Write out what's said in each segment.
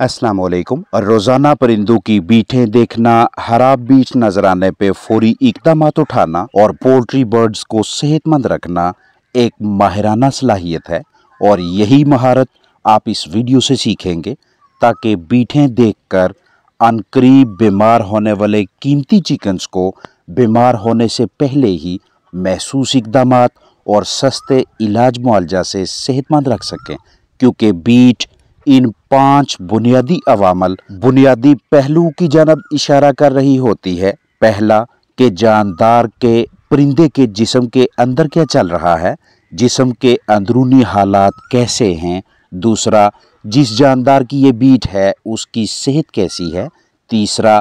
अस्सलाम वालेकुम रोज़ाना परिंदों की बीठें देखना हराब बीट नज़र आने पे फौरी इकदाम उठाना और पोल्ट्री बर्ड्स को सेहतमंद रखना एक माहराना सलाहियत है और यही महारत आप इस वीडियो से सीखेंगे ताकि देख देखकर अनकरीब बीमार होने वाले कीमती चिकन्स को बीमार होने से पहले ही महसूस इकदाम और सस्ते इलाज मुआवजा से सेहतमंद रख सकें क्योंकि बीट इन पांच बुनियादी अवामल बुनियादी पहलू की जानब इशारा कर रही होती है पहला के जानदार के परिंदे के जिसम के अंदर क्या चल रहा है जिसम के अंदरूनी हालात कैसे हैं दूसरा जिस जानदार की ये बीट है उसकी सेहत कैसी है तीसरा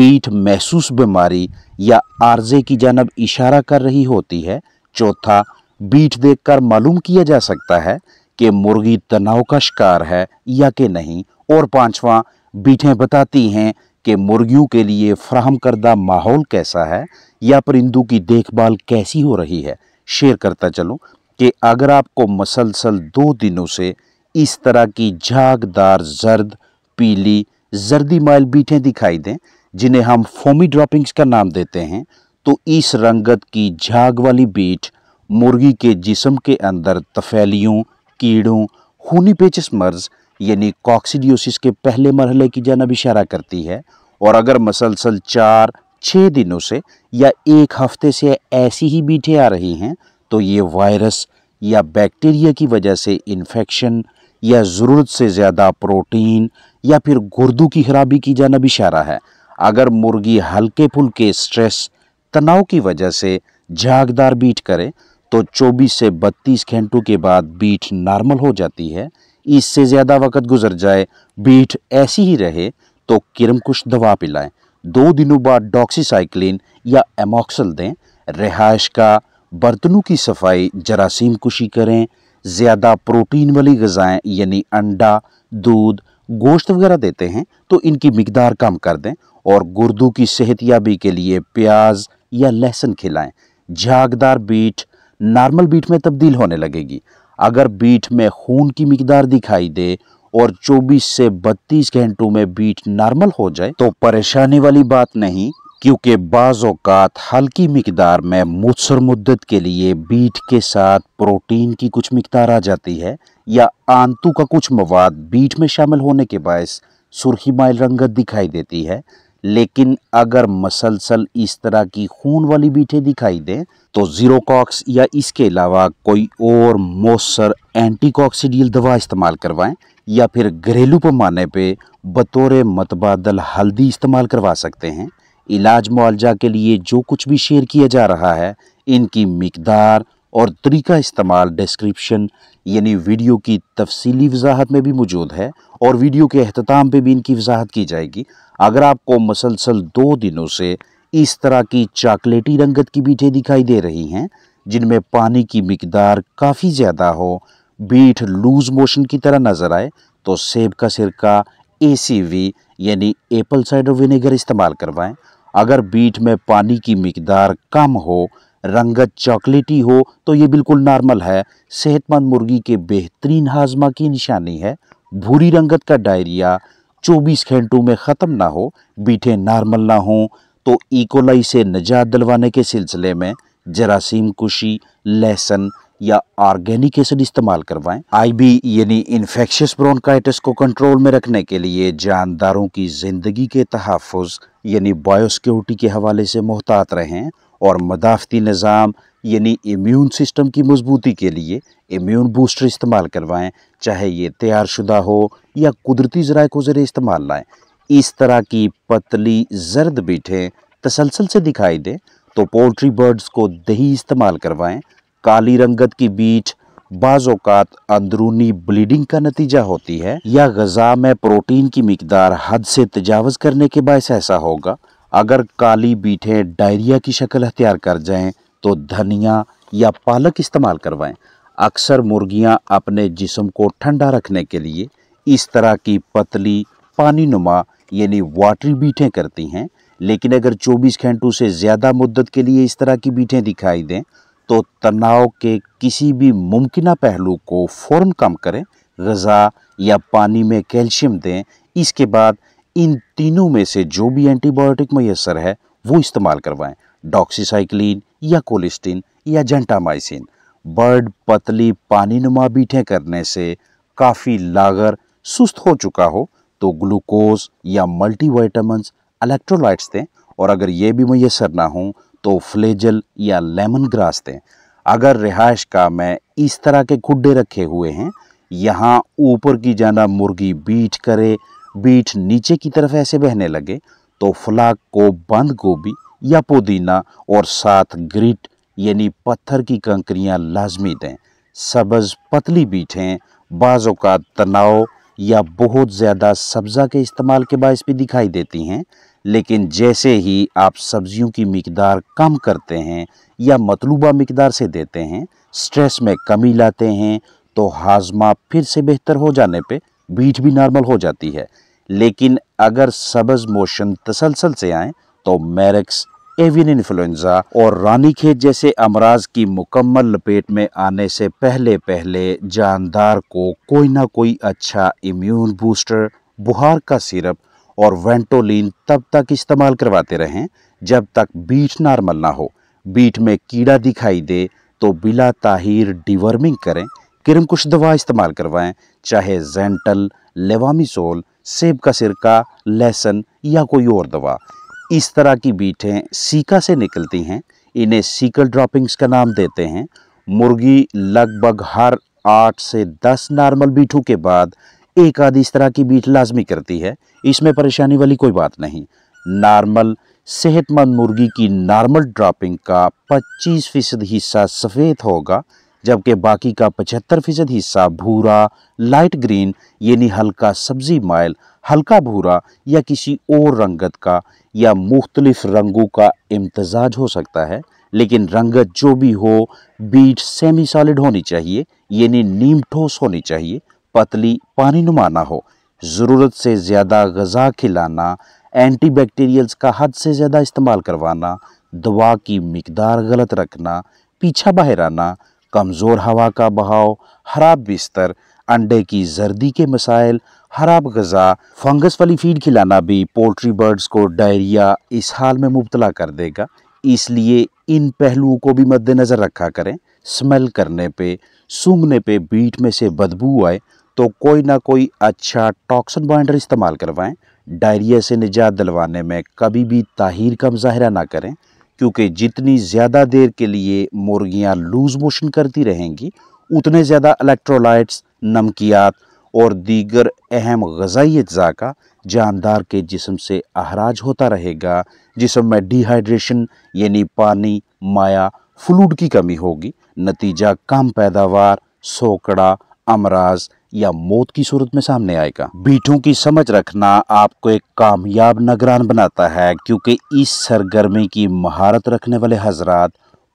बीट महसूस बीमारी या आर्जे की जानब इशारा कर रही होती है चौथा बीट देखकर मालूम किया जा सकता है कि मुर्गी तनाव का शिकार है या कि नहीं और पांचवा बीठें बताती हैं कि मुर्गियों के लिए फ्राहम करदा माहौल कैसा है या परिंदू की देखभाल कैसी हो रही है शेयर करता चलूँ कि अगर आपको मसलसल दो दिनों से इस तरह की झागदार जर्द पीली जर्दी माइल बीठें दिखाई दें जिन्हें हम फोमी ड्रॉपिंग्स का नाम देते हैं तो इस रंगत की झाग वाली बीठ मुर्गी के जिसम के अंदर तफैलियों कीड़ों पेचिस मर्ज यानी कॉक्सीडियोसिस के पहले मरहले की जानब इशारा करती है और अगर मसलसल चार छः दिनों से या एक हफ्ते से ऐसी ही बीठे आ रही हैं तो ये वायरस या बैक्टीरिया की वजह से इन्फेक्शन या ज़रूरत से ज़्यादा प्रोटीन या फिर गुर्दू की खराबी की जानब इशारा है अगर मुर्गी हल्के फुल्के स्ट्रेस तनाव की वजह से झागदार बीट करे तो 24 से 32 घंटों के बाद बीट नॉर्मल हो जाती है इससे ज़्यादा वक्त गुजर जाए बीट ऐसी ही रहे तो किरम कुछ दवा पिलाएं दो दिनों बाद डॉक्सीसाइक्लिन या एमोक्सल दें रिहाइश का बर्तनों की सफाई जरासीम कुशी करें ज़्यादा प्रोटीन वाली गज़ाएँ यानी अंडा दूध गोश्त वगैरह देते हैं तो इनकी मकदार कम कर दें और गुर्दों की सेहतियाबी के लिए प्याज या लहसुन खिलाएं झागदार बीट नॉर्मल बीट में तब्दील होने लगेगी अगर बीट में खून की मकदार दिखाई दे और 24 से 32 घंटों में बीट नॉर्मल हो जाए तो परेशानी वाली बात नहीं क्योंकि बाज़ात हल्की मकदार में मुसर मुद्दत के लिए बीट के साथ प्रोटीन की कुछ मकदार आ जाती है या आंतू का कुछ मवाद बीट में शामिल होने के बायस सुरखी माइल रंगत दिखाई देती है लेकिन अगर मसलसल इस तरह की खून वाली बीठे दिखाई दें तो जीरोकॉक्स या इसके अलावा कोई और मौसर एंटीकॉक्सीडियल दवा इस्तेमाल करवाएं या फिर घरेलू पैमाने पे बतौर मतबादल हल्दी इस्तेमाल करवा सकते हैं इलाज मुआवजा के लिए जो कुछ भी शेयर किया जा रहा है इनकी मकदार और तरीका इस्तेमाल डिस्क्रिप्शन यानी वीडियो की तफसीली वजाहत में भी मौजूद है और वीडियो के अहतमाम पर भी इनकी वजाहत की जाएगी अगर आपको मसलसल दो दिनों से इस तरह की चॉकलेटी रंगत की बीठें दिखाई दे रही हैं जिनमें पानी की मकदार काफ़ी ज़्यादा हो बीठ लूज मोशन की तरह नज़र आए तो सेब का सिरका ए यानी एप्पल साइडर विनेगर इस्तेमाल करवाएं अगर बीट में पानी की मकदार कम हो रंगत चॉकलेटी हो तो ये बिल्कुल नॉर्मल है सेहतमंद मुर्गी के बेहतरीन हाजमा की निशानी है भूरी रंगत का डायरिया 24 घंटों में ख़त्म ना हो बीठे नॉर्मल ना हो तो इकोलाई e. से नजात दिलवाने के सिलसिले में जरासीम कुशी लहसन या ऑर्गेनिक एसिड इस्तेमाल करवाएं आईबी यानी इन्फेक्शियस ब्रोनकाइटिस को कंट्रोल में रखने के लिए जानदारों की ज़िंदगी के तहफ़ यानी बायोसिक्योरिटी के हवाले से मोहतात रहें और मदाफती निज़ाम यानी इम्यून सिस्टम की मजबूती के लिए इम्यून बूस्टर इस्तेमाल करवाएं चाहे ये तैयारशुदा हो या कुदरती जराए को ज़र इस्तेमाल लाएँ इस तरह की पतली जर्द बीठें तसलसल से दिखाई दें तो पोल्ट्री बर्ड्स को दही इस्तेमाल करवाएं काली रंगत की बीठ बाज़ात अंदरूनी ब्लीडिंग का नतीजा होती है या गज़ा में प्रोटीन की मकदार हद से तजावज़ करने के बायस ऐसा होगा अगर काली बीठें डायरिया की शक्ल अख्तियार कर जाएं तो धनिया या पालक इस्तेमाल करवाएं अक्सर मुर्गियां अपने जिसम को ठंडा रखने के लिए इस तरह की पतली पानी नुमा यानी वाटरी बीठें करती हैं लेकिन अगर 24 घंटों से ज़्यादा मुद्दत के लिए इस तरह की बीठें दिखाई दें तो तनाव के किसी भी मुमकिन पहलू को फ़ौर कम करें गज़ा या पानी में कैल्शियम दें इसके बाद इन तीनों में से जो भी एंटीबायोटिक मैसर है वो इस्तेमाल करवाएं डॉक्सीसाइक्लिन या कोलिस्टिन या जेंटामाइसिन बर्ड पतली पानी नुमा बीठें करने से काफ़ी लागर सुस्त हो चुका हो तो ग्लूकोज या मल्टीवाइटामस इलेक्ट्रोलाइट्स दें और अगर ये भी मैसर ना हो तो फ्लेजल या लेमन ग्रास दें अगर रिहाइश का मैं इस तरह के गुड्डे रखे हुए हैं यहाँ ऊपर की जाना मुर्गी बीट करे बीट नीचे की तरफ ऐसे बहने लगे तो फ्लाक को बंद गोभी या पुदीना और साथ ग्रिट यानी पत्थर की कंकरियां लाजमी दें सब्ज़ पतली बीटें बाज़ों का तनाव या बहुत ज़्यादा सब्ज़ा के इस्तेमाल के बायस भी दिखाई देती हैं लेकिन जैसे ही आप सब्जियों की मकदार कम करते हैं या मतलूबा मकदार से देते हैं स्ट्रेस में कमी लाते हैं तो हाजमा फिर से बेहतर हो जाने पे बीट भी नॉर्मल हो जाती है लेकिन अगर सब्ज़ मोशन तसलसल से आए तो मैरक्स एवियन इन्फ्लुएंजा और रानीखेत जैसे अमराज की मुकम्मल लपेट में आने से पहले पहले जानदार को कोई ना कोई अच्छा इम्यून बूस्टर बुहार का सिरप और वेंटोलिन तब तक इस्तेमाल करवाते रहें जब तक बीट नॉर्मल ना हो बीट में कीड़ा दिखाई दे तो बिला ताहिर डिवर्मिंग करें कि कुछ दवा इस्तेमाल करवाएं चाहे जेंटल लेवामिसोल सेब का सिरका लहसुन या कोई और दवा इस तरह की बीटें सीका से निकलती हैं इन्हें सीकल ड्रॉपिंग्स का नाम देते हैं मुर्गी लगभग हर आठ से दस नॉर्मल बीठों के बाद एक आधी इस तरह की बीट लाजमी करती है इसमें परेशानी वाली कोई बात नहीं नॉर्मल सेहतमंद मुर्गी की नॉर्मल ड्रॉपिंग का 25 फीसद हिस्सा सफ़ेद होगा जबकि बाकी का पचहत्तर फीसद हिस्सा भूरा लाइट ग्रीन यानी हल्का सब्जी माइल हल्का भूरा या किसी और रंगत का या मुख्तलिफ रंगों का इम्तजाज हो सकता है लेकिन रंगत जो भी हो बीट सेमी सॉलिड होनी चाहिए यानी नीम ठोस होनी चाहिए पतली पानी नुमाना हो ज़रूरत से ज़्यादा गज़ा खिलाना एंटीबैक्टीरियल्स का हद से ज़्यादा इस्तेमाल करवाना दवा की मकदार गलत रखना पीछा बाहर आना कमज़ोर हवा का बहाव खराब बिस्तर अंडे की जर्दी के मसाइल खराब गज़ा फंगस वाली फीड खिलाना भी पोल्ट्री बर्ड्स को डायरिया इस हाल में मुबतला कर देगा इसलिए इन पहलुओं को भी मद्देनज़र रखा करें स्मेल करने पे सूंघने पे बीट में से बदबू आए तो कोई ना कोई अच्छा टॉक्सन बाइंडर इस्तेमाल करवाएं डायरिया से निजात दिलवाने में कभी भी ताहिर का मुजाहरा ना करें क्योंकि जितनी ज़्यादा देर के लिए मुर्गियाँ लूज़ मोशन करती रहेंगी उतने ज़्यादा इलेक्ट्रोलाइट्स नमकियात और दीगर अहम गजाई अज्जा का जानदार के जिसम से अहराज होता रहेगा जिसम में डिहाइड्रेशन यानी पानी माया फ्लूड की कमी होगी नतीजा कम पैदावार सोकड़ा अमराज या मौत की सूरत में सामने आएगा बीटों की समझ रखना आपको एक कामयाब नगरान बनाता है क्योंकि इस सरगर्मी की महारत रखने वाले हजरा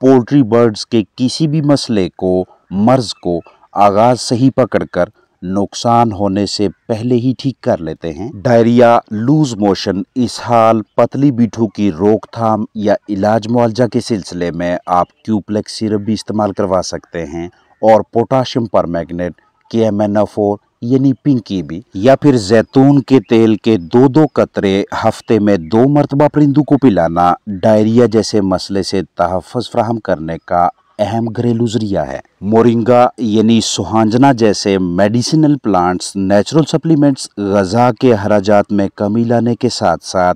पोल्ट्री बर्ड्स के किसी भी मसले को मर्ज को आगाज से पकड़ पकड़कर नुकसान होने से पहले ही ठीक कर लेते हैं डायरिया लूज मोशन इस हाल पतली बीठू की रोकथाम या इलाज मुआवजा के सिलसिले में आप ट्यूपलेक्स सिरप भी इस्तेमाल करवा सकते हैं और पोटाशियम पर मैगनेट के एम एन एफ ओ यानी पिंकी भी या फिर जैतून के तेल के दो दो कतरे हफ्ते में दो मरतबा परिंदू को पिलाना डायरिया जैसे मसले से तहफ़ फ्राहम करने का अहम घरेलू जरिया है मोरिंगा यानी सुहांजना जैसे मेडिसिनल प्लांट्स नेचुरल सप्लीमेंट्स गजा के हराजात में कमी लाने के साथ साथ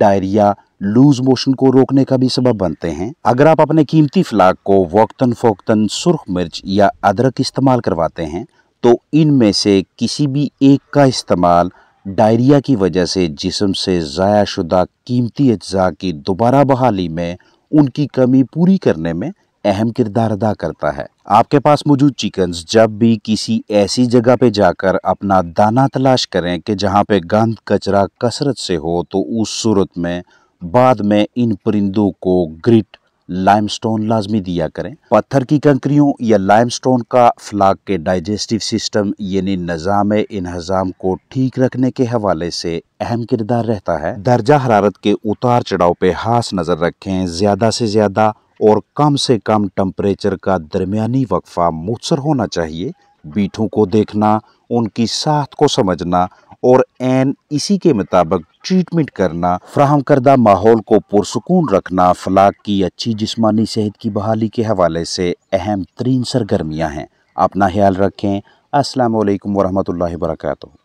डायरिया लूज मोशन को रोकने का भी सबब बनते हैं अगर आप अपने कीमती फ्लाक को वक्तन फोक्तन सुरख मिर्च या अदरक इस्तेमाल करवाते हैं तो इनमें से किसी भी एक का इस्तेमाल डायरिया की वजह से जिसम से ज़ायाशुदा शुदा कीमती अज्जा की दोबारा बहाली में उनकी कमी पूरी करने में अहम किरदार अदा करता है आपके पास मौजूद चिकन्स जब भी किसी ऐसी जगह पे जाकर अपना दाना तलाश करें कि जहाँ पे गंद कचरा कसरत से हो तो उस सूरत में बाद में इन परिंदों को ग्रिट लाइमस्टोन लाजमी दिया करें पत्थर की कंकरियों या लाइमस्टोन का फ्लाक के डाइजेस्टिव सिस्टम यानी निज़ाम इन्हजाम को ठीक रखने के हवाले से अहम किरदार रहता है दर्जा हरारत के उतार चढ़ाव पे खास नज़र रखें ज़्यादा से ज़्यादा और कम से कम टम्परेचर का दरमियानी वक्फा मुखसर होना चाहिए बीठों को देखना उनकी साथ को समझना और एन इसी के मुताबिक ट्रीटमेंट करना फ्राहम करदा माहौल को पुरसकून रखना फलाक की अच्छी जिसमानी सेहत की बहाली के हवाले से अहम तरीन सरगर्मियाँ हैं अपना ख्याल रखें असलकम वरहमल वर्का